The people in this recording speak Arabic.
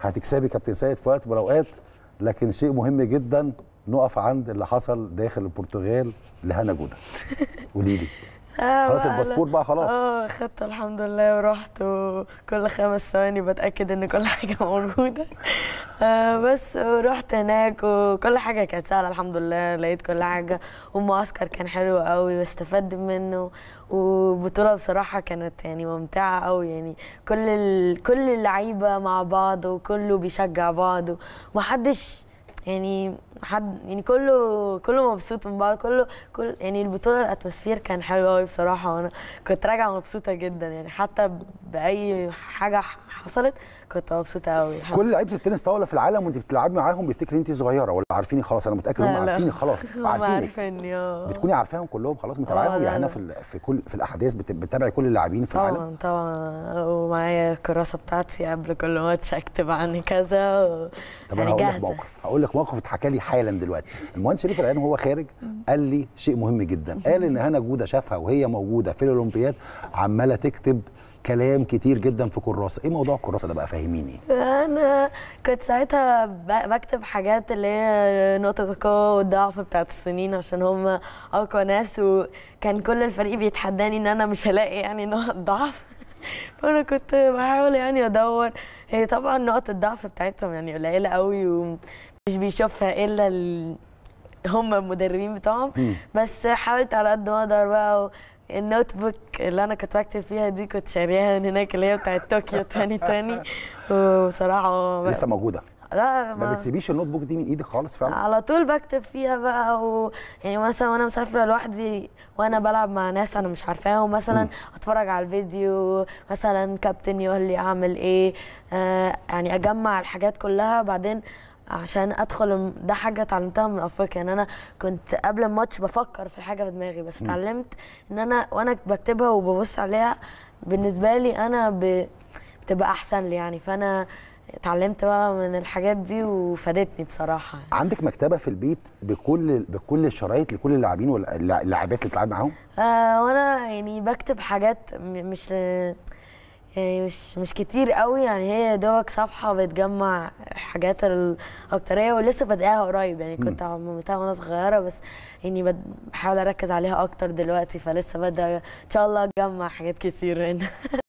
هتكسبي كابتن سيد في وقت من الاوقات لكن شيء مهم جدا نقف عند اللي حصل داخل البرتغال لهنا جوده قولي لي آه، خلاص الباسبور بقى خلاص اه خدت الحمد لله ورحت وكل خمس ثواني بتاكد ان كل حاجه موجوده آه بس ورحت هناك وكل حاجه كانت سهله الحمد لله لقيت كل حاجه والمعسكر كان حلو قوي واستفدت منه وبطوله بصراحه كانت يعني ممتعه قوي يعني كل ال... كل اللعيبه مع بعض وكله بيشجع بعض ومحدش يعني حد يعني كله كله مبسوط من بعض كله كل يعني البطوله الاتموسفير كان حلو قوي بصراحه وانا كنت راجعه مبسوطه جدا يعني حتى باي حاجه حصلت كنت مبسوطه قوي كل لعيبه التنس طاوله في العالم وانت بتلعبي معاهم بيفتكر انت صغيره ولا عارفيني خلاص انا متاكد هم عارفيني خلاص عارفيني اه بتكوني عارفاهم كلهم خلاص متابعاهم يعني انا في في كل في الاحداث بتتابعي كل اللاعبين في العالم طبعا طبعا ومعايا الكراسه بتاعتي قبل كل ماتش اكتب عن كذا و... طب انا يعني هقول لك موقف هقول لك موقف اتحكى لي حالا دلوقتي المهندس شريف العيان وهو خارج قال لي شيء مهم جدا قال ان هنا جوده شافها وهي موجوده في الاولمبياد عماله تكتب كلام كتير جدا في كراسه ايه موضوع الكراسه ده بقى فاهميني انا كنت ساعتها بكتب حاجات اللي هي نقطه القوه والضعف بتاعت السنين عشان هم اقوى ناس وكان كل الفريق بيتحداني ان انا مش هلاقي يعني نقط ضعف فانا كنت بحاول يعني ادور هي طبعا نقط الضعف بتاعتهم يعني قليله قوي ومش بيشوفها الا هم المدربين بتوعهم بس حاولت على قد ما اقدر بقى النوت بوك اللي انا كنت بكتب فيها دي كنت شاريها من هناك اللي هي بتاعت طوكيو تاني تاني وصراحه بقى... لسه موجوده لا ما, ما بتسيبيش النوت بوك دي من ايدك خالص فعلا على طول بكتب فيها بقى و... يعني مثلا وانا مسافره لوحدي وانا بلعب مع ناس انا مش عارفاهم مثلا اتفرج على الفيديو مثلا كابتن يقول لي اعمل ايه آه يعني اجمع الحاجات كلها بعدين عشان ادخل ده حاجه اتعلمتها من افريقيا ان انا كنت قبل الماتش بفكر في الحاجه في دماغي بس اتعلمت ان انا وانا بكتبها وببص عليها بالنسبه لي انا ب... بتبقى احسن لي يعني فانا اتعلمت بقى من الحاجات دي وفادتني بصراحه عندك مكتبه في البيت بكل بكل الشرايط لكل اللاعبين واللاعبات اللي بتلعب معاهم آه وانا يعني بكتب حاجات مش يعني مش مش كتير قوي يعني هي دوبك صفحه بتجمع الحاجات الاكتريه ولسه بادئها قريب يعني كنت عملتها وانا صغيره بس يعني بحاول اركز عليها اكتر دلوقتي فلسه بدا ان شاء الله اجمع حاجات كتير هنا